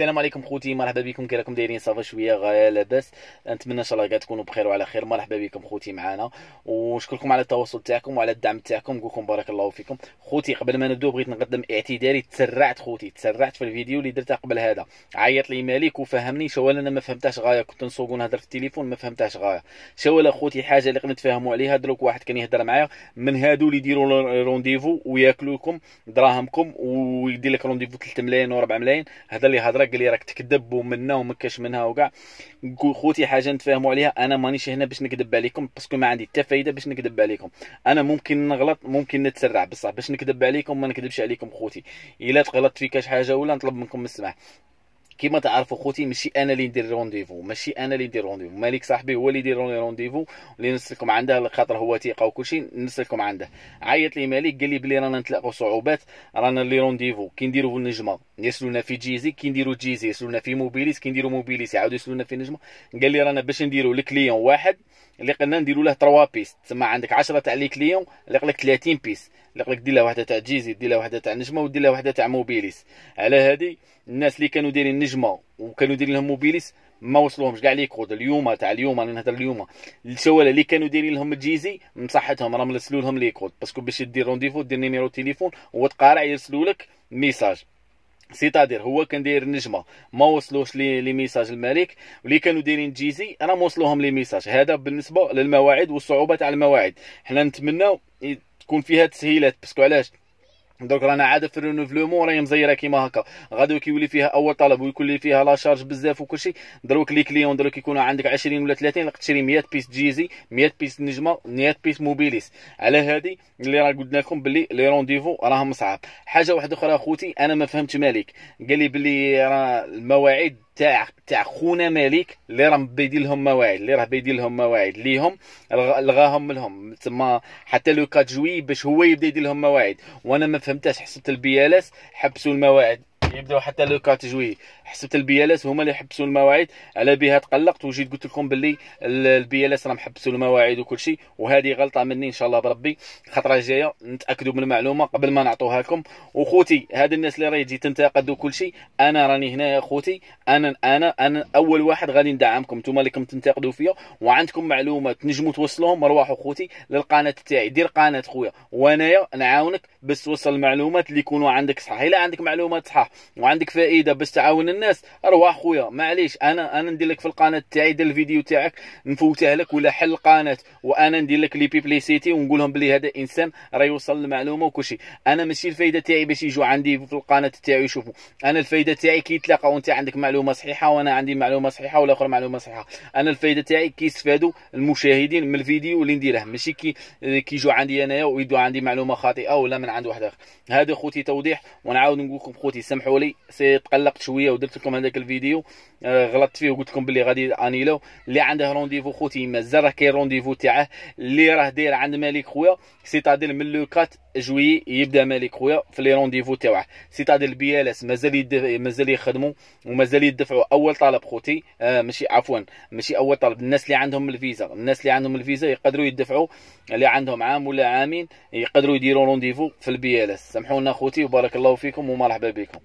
السلام عليكم خوتي مرحبا بكم كي راكم دايرين صافا شويه غايه لاباس نتمنى ان شاء الله كاع تكونوا بخير وعلى خير مرحبا بكم خوتي معنا ونشكركم على التواصل تاعكم وعلى الدعم تاعكم نقول لكم بارك الله فيكم خوتي قبل ما نبداو بغيت نقدم اعتذاري تسرعت خوتي تسرعت في الفيديو اللي درته قبل هذا عيط لي مالك وفهمني شوال انا ما فهمتهاش غايه كنت نسوق ونهضر في التليفون ما فهمتهاش غايه شوال خوتي حاجه اللي قد نتفاهموا عليها دروك واحد كان يهضر معايا من هادو اللي يديروا رونديفو وياكلوكم دراهمكم ويدير لك رونديفو 3 ملايين و4 ملايين هذا اللي هضره قال لي راك تكذب ومنا وما كاش منها وكاع خوتي حاجه نتفاهموا عليها انا مانيش هنا باش نكذب عليكم باسكو ما عندي حتى فايده باش نكذب عليكم انا ممكن نغلط ممكن نتسرع بصح باش نكذب عليكم ما نكذبش عليكم خوتي الا تغلطت في كاش حاجه ولا نطلب منكم السماح كما تعرفوا خوتي ماشي انا اللي ندير رونديفو ماشي انا اللي ندير رونديفو مالك صاحبي هو اللي يدير رونديفو اللي نسلكم عنده خاطر هو تيقه وكلشي نسلكم عنده عيط لي مالك قال لي بلي رانا نتلاقوا صعوبات رانا لي رونديفو كي نديروا النجمه يسلونا في جيزي كي نديروا جيزي يسلونا في موبيليس كي نديروا موبيليس يعاودوا يسلونا في النجمه قال لي رانا باش نديروا الكليون واحد اللي قلنا نديروا له 3 بيس تما عندك 10 تاع لي كليون اللي قلك 30 بيس اللي قلك دير لها وحده تاع جيزي دير له وحده تاع نجمه ودير له وحده تاع موبيليس على هذه الناس اللي كانوا دايرين نجمه وكانوا دايرين لهم موبيليس ما وصلوهمش كاع لي كود اليوم تاع اليوم انا نهضر اليوم الشواله اللي كانوا دايرين لهم الجيزي مصحتهم راهم رسلوا لهم لي كود باسكو باش دير رونديفو دير نيميرو تليفون وتقارع يرسلوا لك ميساج سيتادير هو كان داير نجمه ما وصلوش لي لي ميساج الملك واللي كانوا دايرين جيزي انا موصلوهم لي ميساج هذا بالنسبه للمواعيد والصعوبه تاع المواعيد حنا نتمناو تكون فيها تسهيلات باسكو علاش دوك رانا عاد في رينوفلومون راهي مزيره كيما هكا غادي كيولي فيها اول طلب ويكون فيها لا شارج بزاف وكلشي دروك لي كليون دروك يكونوا عندك 20 ولا 30 تقدر تشري 100 بيس جيزي 100 بيس نجمه 100 بيس موبيليس على هذه اللي راه قلنا لكم باللي لي رونديفو راهم صعاب حاجه واحده اخرى اخوتي انا ما فهمت مالك قال لي باللي راه المواعيد تاع تاع خونا مالك اللي راه بيدير لهم مواعيد اللي راه بيدير لهم مواعيد ليهم لغاهم لهم تما حتى لو جوي باش هو يبدا يدير لهم مواعيد وانا ما فهمتهاش حسبت البيالاس حبسوا المواعيد يبداو حتى لو جوي حسبت البيالات هما اللي حبسوا المواعيد على بها تقلقت وجيت قلت لكم باللي البيالات راهم حبسوا المواعيد وكل شيء وهذه غلطه مني ان شاء الله بربي الخطره الجايه نتاكدوا من المعلومه قبل ما نعطوها لكم وخوتي هاد الناس اللي راهي تجي تنتقد وكل شيء انا راني هنا يا خوتي انا انا انا اول واحد غادي ندعمكم نتوما اللي كم تنتقدوا فيا وعندكم معلومه تنجموا توصلوهم روحوا خوتي للقناه تاعي دير قناه خويا وانايا نعاونك باش توصل المعلومات اللي يكونوا عندك صح الا عندك معلومات صح وعندك فائده باش تعاون الناس اروح خويا معليش انا انا ندير لك في القناه تاعي ديال الفيديو تاعك نفوته لك ولا حل القناه وانا ندير لك لي بيبليسيتي ونقول لهم بلي هذا انسان راه يوصل المعلومه وكلشي انا ماشي الفائده تاعي باش يجوا عندي في القناه تاعي يشوفوا انا الفائده تاعي كي يتلاقاو انت عندك معلومه صحيحه وانا عندي معلومه صحيحه ولا اخر معلومه صحيحه انا الفائده تاعي كي يستفادوا المشاهدين من الفيديو اللي نديره ماشي كي كيجوا عندي انايا ويدوا عندي معلومه خاطئه ولا من عند واحد اخر هذا خوتي توضيح ونعاود نقول لكم خوتي سامحوا سمحوا لي تقلقت شويه ودرت لكم هذاك الفيديو آه، غلطت فيه وقلت لكم بلي غادي انيلو اللي عنده رونديفو خوتي مازال راه كاين رونديفو تاعه اللي راه داير عند مالك خويا سيتادير من لو 4 جويي يبدا مالك خويا في لي رونديفو تاعه سيتادير بي ال اس مازال يدف... مازال يخدموا ومازال يدفعوا اول طلب خوتي آه ماشي عفوا ماشي اول طلب الناس اللي عندهم الفيزا الناس اللي عندهم الفيزا يقدروا يدفعوا اللي عندهم عام ولا عامين يقدروا يديروا رونديفو في البي ال اس سامحونا خوتي وبارك الله فيكم ومرحبا بكم